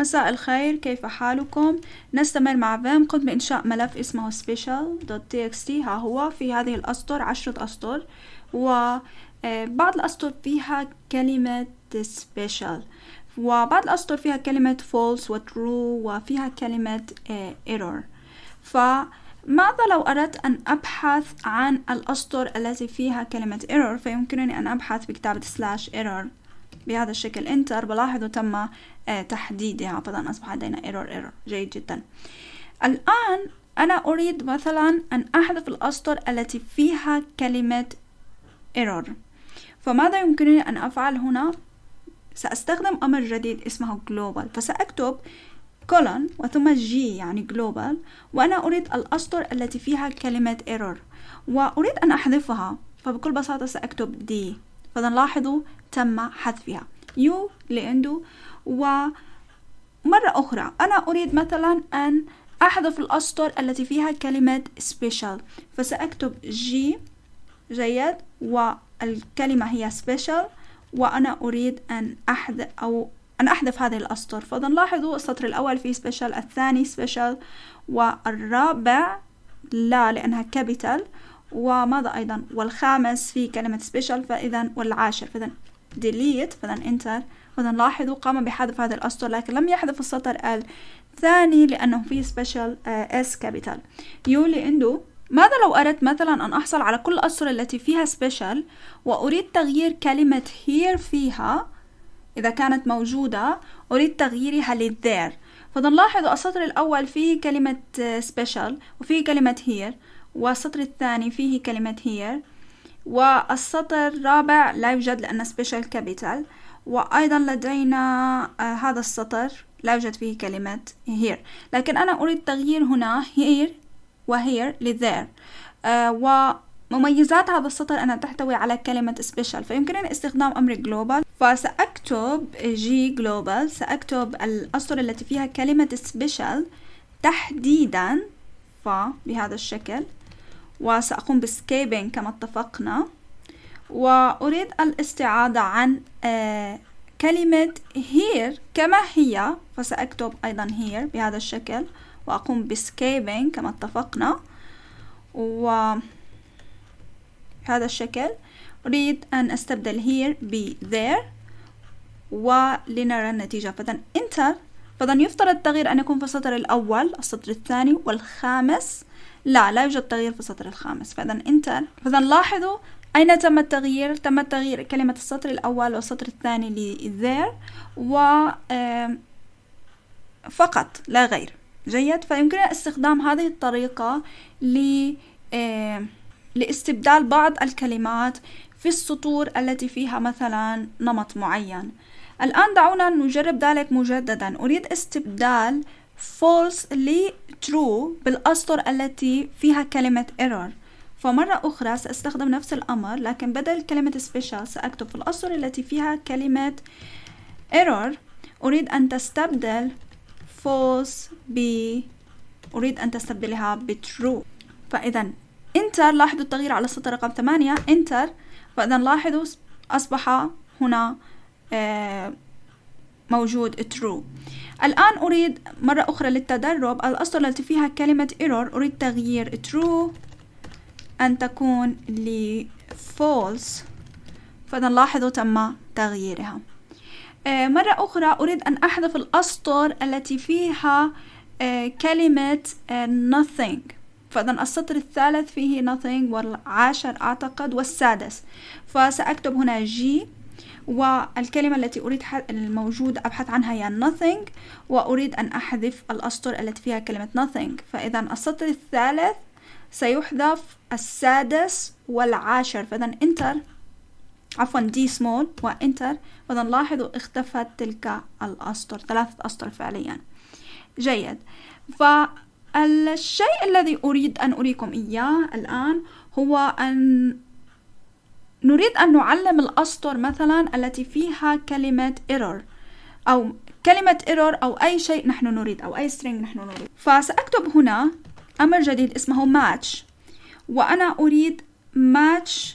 مساء الخير كيف حالكم نستمر مع فيم قمت بإنشاء ملف اسمه special.txt ها هو في هذه الأسطر عشرة أسطر وبعض آه، الأسطر فيها كلمة special وبعض الأسطر فيها كلمة false و true وفيها كلمة آه، error ف ماذا لو أردت أن أبحث عن الأسطر التي فيها كلمة error فيمكنني أن أبحث بكتابة slash error بهذا الشكل انتر بلاحظوا تم آه، تحديدها فاذا أصبح لدينا ايرور ايرور جيد جدا الآن أنا أريد مثلا أن أحذف الأسطر التي فيها كلمة ايرور فماذا يمكنني أن أفعل هنا؟ سأستخدم أمر جديد اسمه global فسأكتب كولون وثم جي يعني global وأنا أريد الأسطر التي فيها كلمة ايرور وأريد أن أحذفها فبكل بساطة سأكتب دي فنلاحظوا تم حذفها يو لأندو ومرة أخرى أنا أريد مثلا أن أحذف الأسطر التي فيها كلمة special فسأكتب جي جيد والكلمة هي special وأنا أريد أن أحذف أو أن أحذف هذه الأسطر فنلاحظوا السطر الأول فيه special الثاني special والرابع لا لأنها capital وماذا أيضا والخامس في كلمة سبيشال فإذا والعاشر فإذا delete فإذا enter فإذا لاحظوا قام بحذف هذا الأسطر لكن لم يحذف السطر الثاني لأنه فيه سبيشال اس كابيتال يولي عنده ماذا لو أردت مثلا أن أحصل على كل الأسطر التي فيها سبيشال وأريد تغيير كلمة here فيها إذا كانت موجودة أريد تغييرها للذير فنلاحظ السطر الأول فيه كلمة سبيشال آه، وفيه كلمة here والسطر الثاني فيه كلمة here والسطر الرابع لا يوجد لأن سبيشال كابيتال وأيضا لدينا آه، هذا السطر لا يوجد فيه كلمة here لكن أنا أريد تغيير هنا here وهير لذير آه ومميزات هذا السطر أنها تحتوي على كلمة سبيشال فيمكنني استخدام أمر جلوبال فسأكتب g جلوبال سأكتب الأسطر التي فيها كلمة سبيشال تحديدا فبهذا الشكل وسأقوم بسكيبين كما اتفقنا وأريد الاستعادة عن آه، كلمة here كما هي فسأكتب أيضا here بهذا الشكل وأقوم بسكيبين كما اتفقنا هذا الشكل أريد أن أستبدل here ب there ولنرى النتيجة فإذا enter فإذا يفترض التغيير أن يكون في السطر الأول السطر الثاني والخامس لا لا يوجد تغيير في السطر الخامس فإذا أنت فإذا لاحظوا أين تم التغيير؟ تم تغيير كلمة السطر الأول والسطر الثاني لذير there و فقط لا غير جيد فيمكننا استخدام هذه الطريقة ل لاستبدال بعض الكلمات في السطور التي فيها مثلا نمط معين الآن دعونا نجرب ذلك مجددا أريد استبدال false true بالأسطر التي فيها كلمة error فمرة أخرى سأستخدم نفس الأمر لكن بدل كلمة special سأكتب في الأسطر التي فيها كلمة error أريد أن تستبدل false ب أريد أن تستبدلها ب true فإذا enter لاحظوا التغيير على السطر رقم ثمانية enter فإذا لاحظوا أصبح هنا آه، موجود true الآن أريد مرة أخرى للتدرب الأسطر التي فيها كلمة error أريد تغيير true أن تكون ل false فنلاحظ تم تغييرها آه، مرة أخرى أريد أن أحذف الأسطر التي فيها آه، كلمة آه، nothing فإذا السطر الثالث فيه nothing والعاشر أعتقد والسادس فسأكتب هنا G والكلمة التي أريد الموجود أبحث عنها هي nothing وأريد أن أحذف الأسطر التي فيها كلمة nothing فإذا السطر الثالث سيحذف السادس والعاشر فإذا انتر عفوا دي سمول وانتر فإذا لاحظوا اختفت تلك الأسطر ثلاثة أسطر فعليا جيد فالشيء الذي أريد أن أريكم إياه الآن هو أن نريد أن نعلم الأسطر مثلا التي فيها كلمة error أو كلمة error أو أي شيء نحن نريد أو أي string نحن نريد فسأكتب هنا أمر جديد اسمه match وأنا أريد match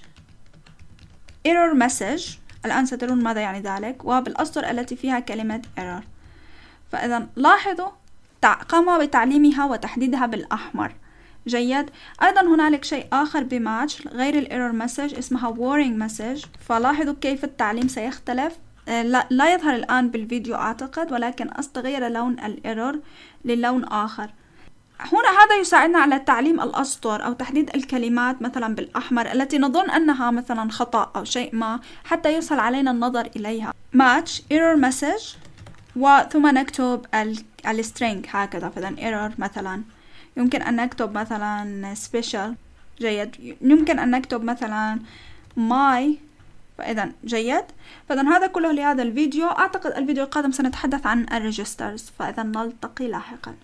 error message الآن سترون ماذا يعني ذلك وبالأسطر التي فيها كلمة error فإذا لاحظوا قام بتعليمها وتحديدها بالأحمر جيد أيضا هنالك شيء آخر بماتش غير الايرور مسج اسمها وورينج مسج فلاحظوا كيف التعليم سيختلف آه، لا, لا يظهر الآن بالفيديو أعتقد ولكن أستغير لون الايرور للون آخر هنا هذا يساعدنا على تعليم الأسطر أو تحديد الكلمات مثلا بالأحمر التي نظن أنها مثلا خطأ أو شيء ما حتى يسهل علينا النظر إليها match error message وثم نكتب string هكذا فإذا error مثلا يمكن أن نكتب مثلا special جيد يمكن أن نكتب مثلا my فإذا جيد فإذا هذا كله لهذا الفيديو أعتقد الفيديو القادم سنتحدث عن الريجسترز فإذا نلتقي لاحقاً